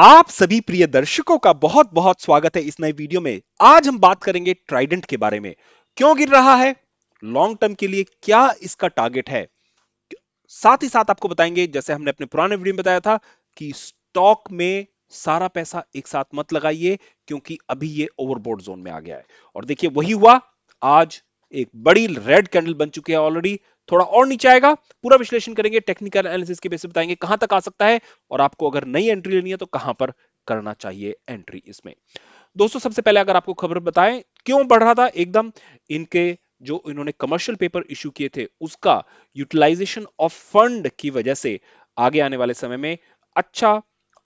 आप सभी प्रिय दर्शकों का बहुत बहुत स्वागत है इस नए वीडियो में आज हम बात करेंगे ट्राइडेंट के बारे में क्यों गिर रहा है लॉन्ग टर्म के लिए क्या इसका टारगेट है साथ ही साथ आपको बताएंगे जैसे हमने अपने पुराने वीडियो में बताया था कि स्टॉक में सारा पैसा एक साथ मत लगाइए क्योंकि अभी ये ओवरबोर्ड जोन में आ गया है और देखिए वही हुआ आज एक बड़ी रेड कैंडल बन चुकी है ऑलरेडी थोड़ा और नीचे आएगा पूरा विश्लेषण करेंगे टेक्निकल एनालिसिस के बेसिस बताएंगे कहां तक आ सकता है और आपको अगर नई एंट्री लेनी है तो कहां पर करना चाहिए एंट्री इसमें दोस्तों सबसे पहले अगर आपको खबर बताएं क्यों बढ़ रहा था एकदम इनके जो इन्होंने कमर्शियल पेपर इश्यू किए थे उसका यूटिलाइजेशन ऑफ फंड की वजह से आगे आने वाले समय में अच्छा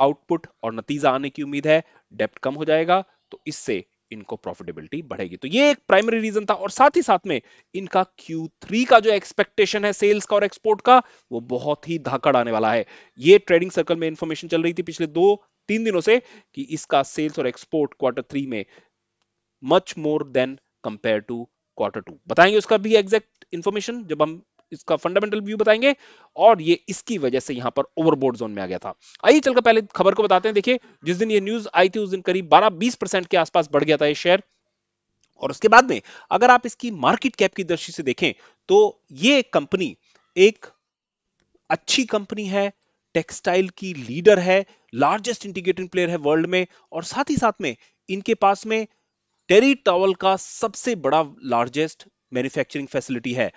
आउटपुट और नतीजा आने की उम्मीद है डेप्ट कम हो जाएगा तो इससे इनको प्रॉफिटेबिलिटी बढ़ेगी तो ये एक प्राइमरी रीजन था और साथ ही साथ में इनका Q3 का जो एक्सपेक्टेशन है सेल्स का और एक्सपोर्ट का वो बहुत ही धाकड़ आने वाला है ये ट्रेडिंग सर्कल में इंफॉर्मेशन चल रही थी पिछले दो तीन दिनों से कि इसका सेल्स और एक्सपोर्ट क्वार्टर थ्री में much more than compare to quarter two बताएंगे उसका भी एग्जैक्ट इंफॉर्मेशन जब हम इसका फंडामेंटल व्यू बताएंगे और ये इसकी वजह से यहाँ पर ओवरबोर्ड जोन में आ गया था आइए चलकर पहले खबर को बताते हैं देखिए जिस दिन ये न्यूज आई थी उस दिन करीब बारह बीस के आसपास बढ़ गया था ये शेयर और उसके बाद में अगर आप इसकी मार्केट कैप की दृष्टि से देखें तो ये कंपनी एक अच्छी कंपनी है टेक्सटाइल की लीडर है लार्जेस्ट इंटीग्रेटेड प्लेयर है वर्ल्ड में और साथ ही साथ में इनके पास में टेरी टॉवल का सबसे बड़ा लार्जेस्ट मैन्युफैक्चरिंग फैसिलिटी है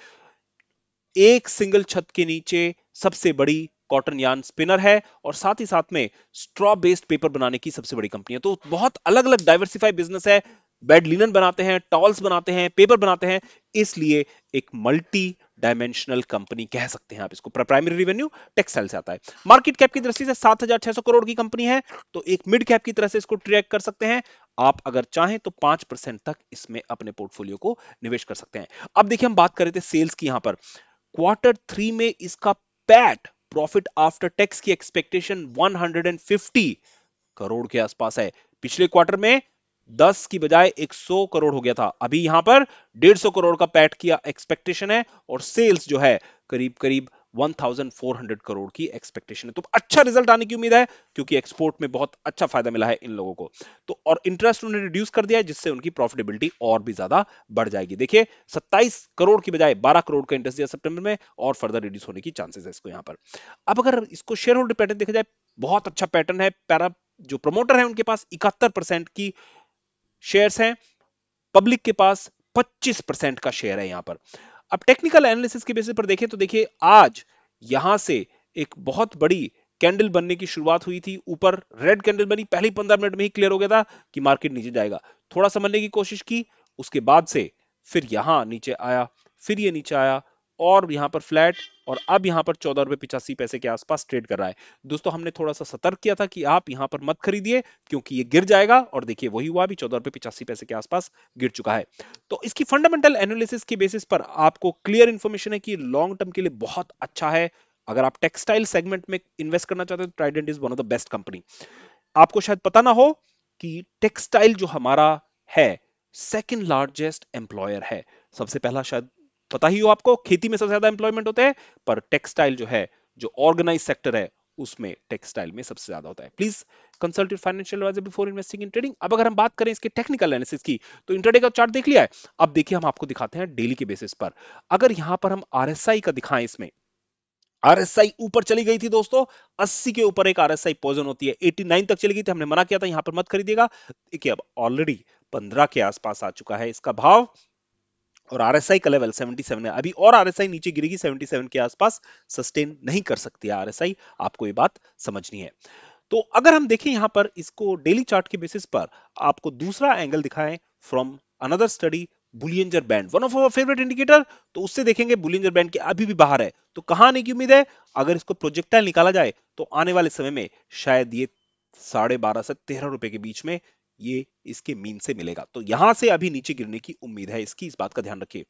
एक सिंगल छत के नीचे सबसे बड़ी कॉटन यान स्पिनर है और साथ ही साथ में स्ट्रॉ बेस्ड पेपर बनाने की सबसे बड़ी कंपनी है तो बहुत अलग अलग डाइवर्सिफाई बिजनेस है बेड लिनन बनाते हैं टॉल्स बनाते हैं पेपर बनाते हैं इसलिए एक मल्टी डायमेंशनल कंपनी कह सकते हैं आप इसको प्राइमरी रिवेन्यू टेक्सटाइल से आता है मार्केट कैप की दृष्टि से 7,600 करोड़ की कंपनी है तो एक मिड कैप की तरह से इसको ट्रैक कर सकते हैं आप अगर चाहें तो पांच परसेंट तक इसमें अपने पोर्टफोलियो को निवेश कर सकते हैं अब देखिए हम बात कर रहे थे सेल्स की यहां पर क्वार्टर थ्री में इसका पैट प्रॉफिट आफ्टर टैक्स की एक्सपेक्टेशन 150 करोड़ के आसपास है पिछले क्वार्टर में 10 की बजाय 100 करोड़ हो गया था अभी यहां पर 150 करोड़ का पैट की एक्सपेक्टेशन है और सेल्स जो है करीब करीब 1400 करोड़ की एक्सपेक्टेशन है तो अच्छा रिजल्ट आने की उम्मीद है क्योंकि एक्सपोर्ट में बहुत अच्छा फायदा मिला है इन लोगों को तो और इंटरेस्ट उन्होंने रिड्यूस कर दिया है जिससे उनकी प्रॉफिटेबिलिटी और भी ज्यादा बढ़ जाएगी देखिए 27 करोड़ की बजाय 12 करोड़ का इंटरेस्ट दिया सेप्टेंबर में और फर्दर रिड्यूस होने की चांसेस है इसको यहाँ पर अब अगर इसको शेयर होल्डर पैटर्न देखा जाए बहुत अच्छा पैटर्न है पैरा जो प्रमोटर है उनके पास इकहत्तर की शेयर है पब्लिक के पास 25 परसेंट का शेयर है यहां पर अब टेक्निकल एनालिसिस के बेसिस पर देखें तो देखिए आज यहां से एक बहुत बड़ी कैंडल बनने की शुरुआत हुई थी ऊपर रेड कैंडल बनी पहले पंद्रह मिनट में ही क्लियर हो गया था कि मार्केट नीचे जाएगा थोड़ा समझने की कोशिश की उसके बाद से फिर यहां नीचे आया फिर ये नीचे आया और यहाँ पर फ्लैट और अब यहाँ पर चौदह रुपए पिचासी पैसे के आसपास ट्रेड कर रहा है दोस्तों हमने थोड़ा सा सतर्क किया था कि आप यहाँ पर मत खरीदिए क्योंकि ये गिर जाएगा और देखिए वही हुआ भी चौदह रुपए पिचासी पैसे के आसपास गिर चुका है तो इसकी फंडामेंटल एनालिसिस के बेसिस पर आपको क्लियर इन्फॉर्मेशन है कि लॉन्ग टर्म के लिए बहुत अच्छा है अगर आप टेक्सटाइल सेगमेंट में इन्वेस्ट करना चाहते हैं तो Trident is one of the best company आपको शायद पता ना हो कि टेक्सटाइल जो हमारा है सेकेंड लार्जेस्ट एम्प्लॉयर है सबसे पहला शायद पता तो ही हो आपको खेती में सबसे ज्यादा एम्प्लॉयमेंट होते हैं पर टेक्सटाइल जो है जो ऑर्गेनाइज सेक्टर है उसमें टेक्सटाइल में सबसे ज्यादा होता है please consult your financial advisor before investing in trading अब अगर हम बात करें इसके टेक्निकल एनालिसिस की तो इंटरडे का चार्ट देख लिया है अब देखिए हम आपको दिखाते हैं डेली के बेसिस पर अगर यहां पर हम आरएसआई का दिखाएं इसमें आरएसआई ऊपर चली गई थी दोस्तों 80 के ऊपर एक आरएसआई पॉइजन होती है 89 तक चली गई थी हमने मना किया था यहां पर मत खरीदिएगा देखिए अब ऑलरेडी 15 के आसपास आ चुका है इसका भाव और आरएसआई का लेवल 77 है अभी और आरएसआई नीचे गिरेगी 77 के आसपास सस्टेन नहीं कर सकती है आरएसआई आपको ये बात समझनी है तो अगर हम देखें यहां पर इसको डेली चार्ट के बेसिस पर आपको दूसरा एंगल दिखाएं from another study Bollinger band one of our favourite indicator तो उससे देखेंगे बुलियंजर बैंड के अभी भी बाहर है तो कहां आने की उम्मीद है अगर इसको प्रोजेक्टाइल निकाला जाए तो आने वाले समय में शायद ये साढ़े बारह से तेरह रुपए के बीच में ये इसके मीन से मिलेगा तो यहां से अभी नीचे गिरने की उम्मीद है इसकी इस बात का ध्यान रखिए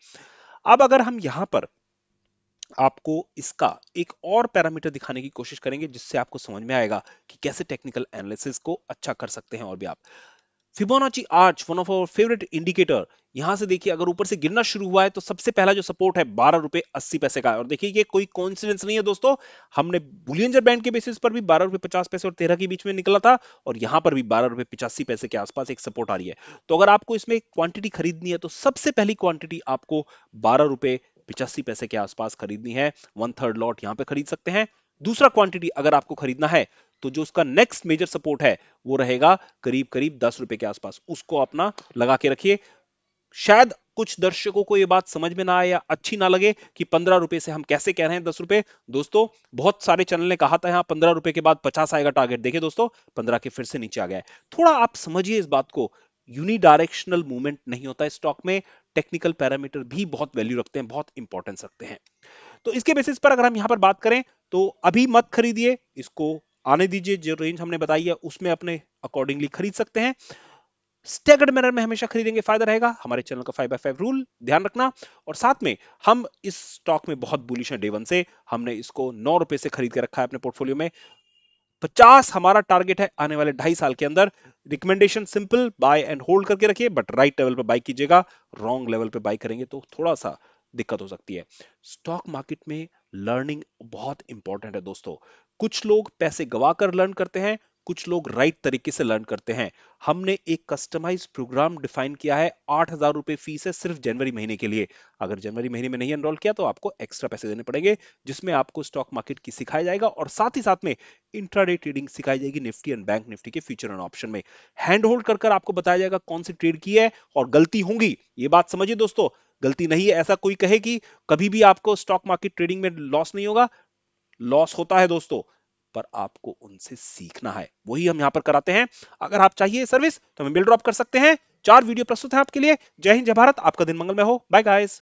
अब अगर हम यहां पर आपको इसका एक और पैरामीटर दिखाने की कोशिश करेंगे जिससे आपको समझ में आएगा कि कैसे टेक्निकल एनालिसिस को अच्छा कर सकते हैं और भी आप Fibonacci arch one of our favourite indicator यहां से देखिए अगर ऊपर से गिरना शुरू हुआ है तो सबसे पहला जो सपोर्ट है बारह रुपए अस्सी पैसे का और देखिए ये कोई कॉन्सिडेंस नहीं है दोस्तों हमने बुलियंजर बैंड के बेसिस पर भी बारह रुपए पचास पैसे और तेरह के बीच में निकला था और यहां पर भी बारह रुपए पचासी पैसे के आसपास एक सपोर्ट आ रही है तो अगर आपको इसमें क्वांटिटी खरीदनी है तो सबसे पहली क्वांटिटी आपको बारह रुपए पिचासी पैसे के आसपास खरीदनी है वन थर्ड लॉट यहां पर खरीद सकते हैं दूसरा क्वांटिटी अगर आपको खरीदना है तो जो उसका नेक्स्ट मेजर सपोर्ट है वो रहेगा करीब करीब दस रुपए के आसपास उसको अपना लगा के रखिए शायद कुछ दर्शकों को ये बात समझ में ना आए या अच्छी ना लगे कि पंद्रह रुपए से हम कैसे कह रहे हैं दस रुपए दोस्तों बहुत सारे चैनल ने कहा था यहां पंद्रह रुपए के बाद पचास आएगा टारगेट देखिए दोस्तों पंद्रह के फिर से नीचे आ गया थोड़ा आप समझिए इस बात को यूनिडायरेक्शनल मूवमेंट नहीं होता है स्टॉक में टेक्निकल पैरामीटर भी बहुत वैल्यू रखते हैं बहुत इंपॉर्टेंस रखते हैं तो इसके बेसिस पर अगर हम यहां पर बात करें तो अभी मत खरीदिए इसको आने दीजिए जो रेंज हमने बताई है उसमें अपने अकॉर्डिंगली खरीद सकते हैं स्टेगर्ड मैनर में हमेशा खरीदेंगे फायदा रहेगा हमारे चैनल का फाइव बाई फाइव रूल ध्यान रखना और साथ में हम इस स्टॉक में बहुत बुलिश है डे वन से हमने इसको नौ रुपए से खरीद के रखा है अपने पोर्टफोलियो में पचास हमारा टारगेट है आने वाले ढाई साल के अंदर recommendation simple buy and hold करके रखिए बट राइट लेवल पर बाई कीजिएगा रॉन्ग लेवल पर बाई करेंगे तो थोड़ा सा दिक्कत हो सकती है स्टॉक मार्केट में लर्निंग बहुत इंपॉर्टेंट है दोस्तों कुछ लोग पैसे गवा कर लर्न करते हैं कुछ लोग राइट तरीके से लर्न करते हैं हमने एक कस्टमाइज प्रोग्राम डिफाइन किया है आठ हजार रुपए फीस है सिर्फ जनवरी महीने के लिए अगर जनवरी महीने में नहीं एनरोल किया तो आपको एक्स्ट्रा पैसे देने पड़ेंगे जिसमें आपको स्टॉक मार्केट की सिखाया जाएगा और साथ ही साथ में इंट्राडे ट्रेडिंग सिखाई जाएगी निफ्टी एंड बैंक निफ्टी के फ्यूचर एंड ऑप्शन में हैंड होल्ड कर, कर आपको बताया जाएगा कौन सी ट्रेड की है और गलती होंगी ये बात समझिए दोस्तों गलती नहीं है ऐसा कोई कहे कि कभी भी आपको स्टॉक मार्केट ट्रेडिंग में लॉस नहीं होगा लॉस होता है दोस्तों पर आपको उनसे सीखना है वही हम यहां पर कराते हैं अगर आप चाहिए सर्विस तो हमें बिल ड्रॉप कर सकते हैं चार वीडियो प्रस्तुत है आपके लिए जय हिंद जय भारत आपका दिन मंगलमय हो बाय गाइस